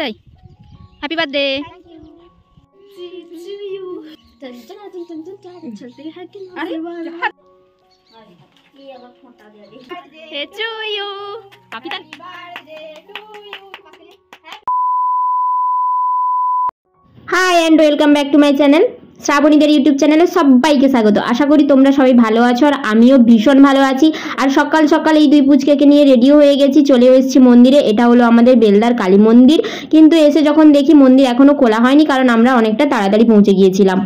birthday. Happy birthday. Hey to you. Kapitan. Hi and welcome back to my channel. শ্রাবণীদের YouTube চ্যানেলে সবাইকে স্বাগত আশা করি তোমরা সবাই ভালো আছো আর আমিও ভীষণ ভালো আছি আর সকাল সকাল এই দুই পুচকেকে নিয়ে রেডিও হয়ে গেছি চলেও এসেছি মন্দিরে এটা হলো আমাদের বেলদার কালী মন্দির কিন্তু এসে যখন দেখি মন্দির এখনও খোলা হয়নি কারণ আমরা অনেকটা তাড়াতাড়ি পৌঁছে গিয়েছিলাম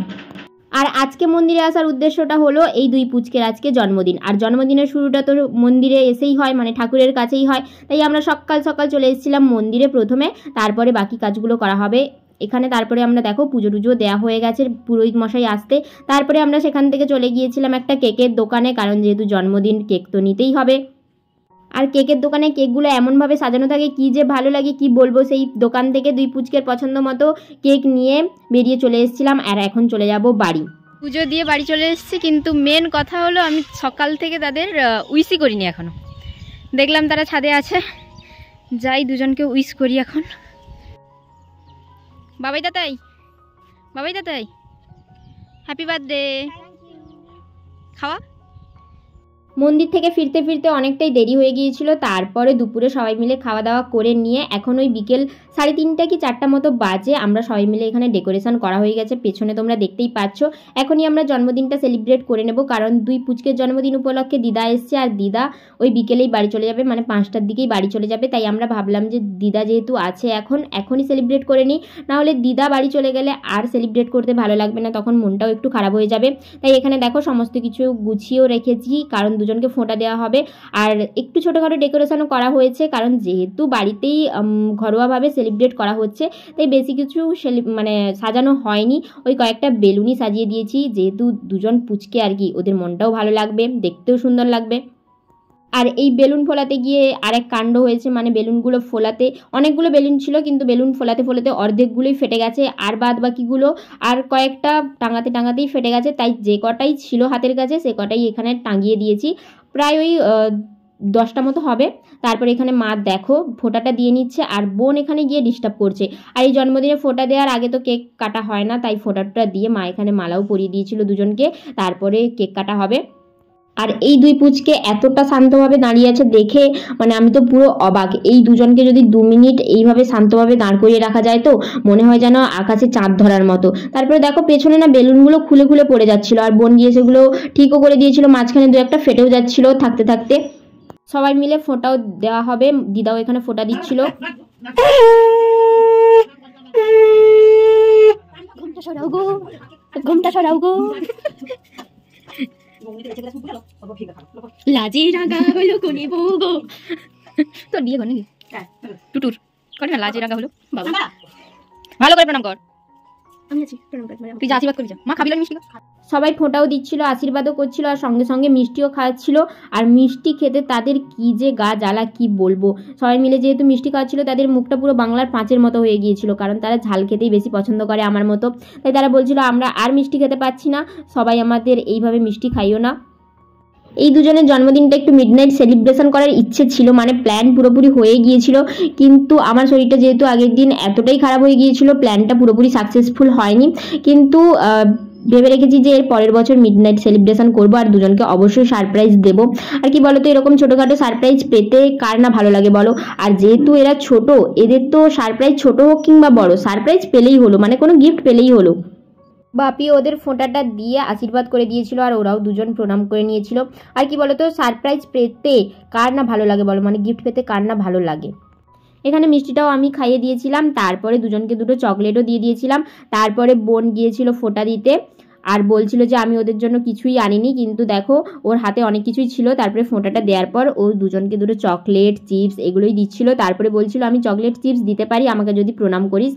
আর আজকে মন্দিরে আসার উদ্দেশ্যটা হলো এই দুই পুচকের আজকে জন্মদিন আর জন্মদিনের শুরুটা তো মন্দিরে এসেই হয় মানে ঠাকুরের কাছেই হয় তাই আমরা সকাল সকাল চলে এসেছিলাম মন্দিরে প্রথমে তারপরে বাকি কাজগুলো করা হবে এখানে তারপরে আমরা দেখো পুজো টুজো দেওয়া হয়ে গেছে পুরোহিত মশাই আসতে তারপরে আমরা সেখান থেকে চলে গিয়েছিলাম একটা কেকের দোকানে কারণ যেহেতু জন্মদিন কেক তো নিতেই হবে আর কেকের দোকানে কেকগুলো এমনভাবে সাজানো থাকে কি যে ভালো লাগে কি বলবো সেই দোকান থেকে দুই পুচকের পছন্দ মতো কেক নিয়ে বেরিয়ে চলে এসেছিলাম আর এখন চলে যাব বাড়ি পুজো দিয়ে বাড়ি চলে এসেছি কিন্তু মেন কথা হলো আমি সকাল থেকে তাদের উইসি করিনি এখনও দেখলাম তারা ছাদে আছে যাই দুজনকে উইস করি এখন বাবাই দাতাই বাবাই দাদাই হ্যাপি বার্থডে খাওয়া মন্দির থেকে ফিরতে ফিরতে অনেকটাই দেরি হয়ে গিয়েছিল তারপরে দুপুরে সবাই মিলে খাওয়া দাওয়া করে নিয়ে এখন ওই বিকেল সাড়ে তিনটা কি চারটা মতো বাজে আমরা সবাই মিলে এখানে ডেকোরেশন করা হয়ে গেছে পেছনে তোমরা দেখতেই পাচ্ছ এখনই আমরা জন্মদিনটা সেলিব্রেট করে নেব কারণ দুই পুচকের জন্মদিন উপলক্ষে দিদা এসছে আর দিদা ওই বিকেলেই বাড়ি চলে যাবে মানে পাঁচটার দিকেই বাড়ি চলে যাবে তাই আমরা ভাবলাম যে দিদা যেহেতু আছে এখন এখনই সেলিব্রেট করে নিই নাহলে দিদা বাড়ি চলে গেলে আর সেলিব্রেট করতে ভালো লাগবে না তখন মনটাও একটু খারাপ হয়ে যাবে তাই এখানে দেখো সমস্ত কিছু গুছিয়েও রেখেছি কারণ দুজনকে ফোঁটা দেওয়া হবে আর একটু ছোটোখাটো ডেকোরেশনও করা হয়েছে কারণ যেহেতু বাড়িতেই ঘরোয়াভাবে সেলিব্রেট করা হচ্ছে তাই বেশি কিছু মানে সাজানো হয়নি ওই কয়েকটা বেলুনই সাজিয়ে দিয়েছি যেহেতু দুজন পুচকে আর কি ওদের মনটাও ভালো লাগবে দেখতেও সুন্দর লাগবে আর এই বেলুন ফোলাতে গিয়ে আরেক কাণ্ড হয়েছে মানে বেলুনগুলো ফোলাতে অনেকগুলো বেলুন ছিল কিন্তু বেলুন ফোলাতে ফোলাতে অর্ধেকগুলোই ফেটে গেছে আর বাদ বাকিগুলো আর কয়েকটা টাঙাতে টাঙাতেই ফেটে গেছে তাই যে কটাই ছিল হাতের কাছে সে কটাই এখানে টাঙিয়ে দিয়েছি প্রায় ওই দশটা মতো হবে তারপর এখানে মা দেখো ফোটাটা দিয়ে নিচ্ছে আর বোন এখানে গিয়ে ডিস্টার্ব করছে আর এই জন্মদিনে ফোটা দেওয়ার আগে তো কেক কাটা হয় না তাই ফোটাটা দিয়ে মা এখানে মালাও পরিয়ে দিয়েছিল দুজনকে তারপরে কেক কাটা হবে আর এই দুই পুচকে এতটা শান্তভাবে দাঁড়িয়ে আছে দেখে মানে আমি তো পুরো অবাক এই দুজনকে যদি দু মিনিট এইভাবে শান্তভাবে দাঁড় করিয়ে রাখা যায় তো মনে হয় যেন আকাশে চাঁদ ধরার মতো তারপরে দেখো পেছনে না বেলুনগুলো খুলে খুলে পড়ে যাচ্ছিলো আর বোন গিয়ে সেগুলো ঠিকও করে দিয়েছিল মাঝখানে দু একটা ফেটেও যাচ্ছিলো থাকতে থাকতে সবাই মিলে ফোঁটাও দেওয়া হবে দিদাও এখানে ফোঁটা দিচ্ছিল ঘুমটা সরাও গো ঘুমটা সরাও গো লাজে রাগা হলো কোনে বউ গো তোর বিয়ে ঘর নাকি হ্যাঁ, টুটুর কটা লাজে রাগা হলো বাবা ভালো করে প্রণাম কর মানে সবাই ফোঁটাও দিচ্ছিল আশীর্বাদও করছিল আর সঙ্গে সঙ্গে মিষ্টিও খাওয়াচ্ছিল আর মিষ্টি খেতে তাদের কি যে গা জ্বালা কি বলবো সবাই মিলে যেহেতু মিষ্টি খাওয়াচ্ছিল তাদের মুখটা পুরো বাংলার পাঁচের মতো হয়ে গিয়েছিল কারণ তারা ঝাল খেতেই বেশি পছন্দ করে আমার মতো তাই তারা বলছিল আমরা আর মিষ্টি খেতে পাচ্ছি না সবাই আমাদের এইভাবে মিষ্টি খাইও না এই দুজনের জন্মদিনটা একটু মিডনাইট সেলিব্রেশন করার ইচ্ছে ছিল মানে প্ল্যান পুরোপুরি হয়ে গিয়েছিল কিন্তু আমার শরীরটা যেহেতু আগের দিন এতটাই খারাপ হয়ে গিয়েছিল প্ল্যানটা পুরোপুরি সাকসেসফুল হয়নি কিন্তু ভেবে রেখেছি যে এর পরের বছর মিড নাইট সেলিব্রেশন করবো আর দুজনকে অবশ্যই সারপ্রাইজ দেবো আর কি বলতো এরকম ছোটোখাটো সারপ্রাইজ পেতে কার না ভালো লাগে বলো আর যেহেতু এরা ছোট এদের তো সারপ্রাইজ ছোট হোক কিংবা বড় সারপ্রাইজ পেলেই হলো মানে কোনো গিফট পেলেই হলো বাপি ওদের ফোঁটাটা দিয়ে আশীর্বাদ করে দিয়েছিল আর ওরাও দুজন প্রণাম করে নিয়েছিল আর কি বলতো সারপ্রাইজ পেতে কার না ভালো লাগে বলো মানে গিফট পেতে কার না ভালো লাগে এখানে মিষ্টিটাও আমি খাইয়ে দিয়েছিলাম তারপরে দুজনকে দুটো চকলেটও দিয়ে দিয়েছিলাম তারপরে বোন গিয়েছিল ফোঁটা দিতে আর বলছিল যে আমি ওদের জন্য কিছুই আনিনি কিন্তু দেখো ওর হাতে অনেক কিছুই ছিল তারপরে ফোঁটাটা দেওয়ার পর ও দুজনকে দুটো চকলেট চিপস এগুলোই দিচ্ছিল তারপরে বলছিল আমি চকলেট চিপস দিতে পারি আমাকে যদি প্রণাম করিস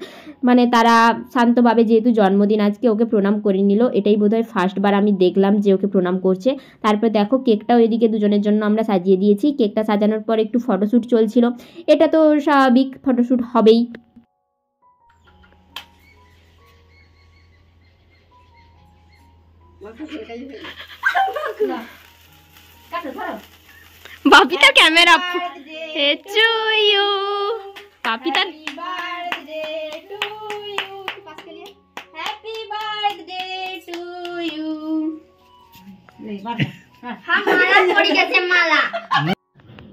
মানে তারা শান্তভাবে যেহেতু জন্মদিন আজকে ওকে প্রণাম করে নিল এটাই বোধহয় ফার্স্টবার আমি দেখলাম যে ওকে প্রণাম করছে তারপরে দেখো কেকটাও এদিকে দুজনের জন্য আমরা সাজিয়ে দিয়েছি কেকটা সাজানোর পর একটু ফটোশ্যুট চলছিল এটা তো স্বাভাবিক ফটোশ্যুট হবেই বাপিতা ক্যামেরা টু ইউ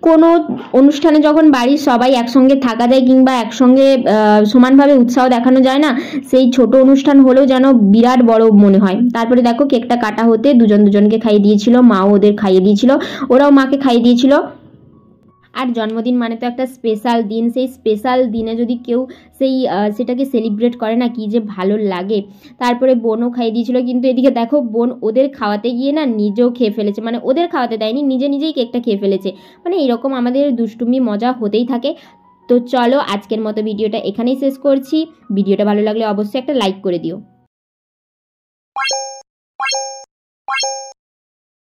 কোনো অনুষ্ঠানে যখন বাড়ির সবাই একসঙ্গে থাকা যায় কিংবা একসঙ্গে সমানভাবে উৎসাহ দেখানো যায় না সেই ছোট অনুষ্ঠান হলেও যেন বিরাট বড় মনে হয় তারপরে দেখো কেকটা কাটা হতে দুজন দুজনকে খাইয়ে দিয়েছিল মাও ওদের খাইয়ে দিয়েছিল ওরাও মাকে খাইয়ে দিয়েছিল আর জন্মদিন মানে তো একটা স্পেশাল দিন সেই স্পেশাল দিনে যদি কেউ সেই সেটাকে সেলিব্রেট করে না কি যে ভালো লাগে তারপরে বোনও খাইয়ে দিয়েছিল কিন্তু এদিকে দেখো বোন ওদের খাওয়াতে গিয়ে না নিজেও খেয়ে ফেলেছে মানে ওদের খাওয়াতে দেয়নি নিজে নিজেই কেকটা খেয়ে ফেলেছে মানে এরকম আমাদের দুষ্টুমি মজা হতেই থাকে তো চলো আজকের মতো ভিডিওটা এখানেই শেষ করছি ভিডিওটা ভালো লাগলে অবশ্যই একটা লাইক করে দিও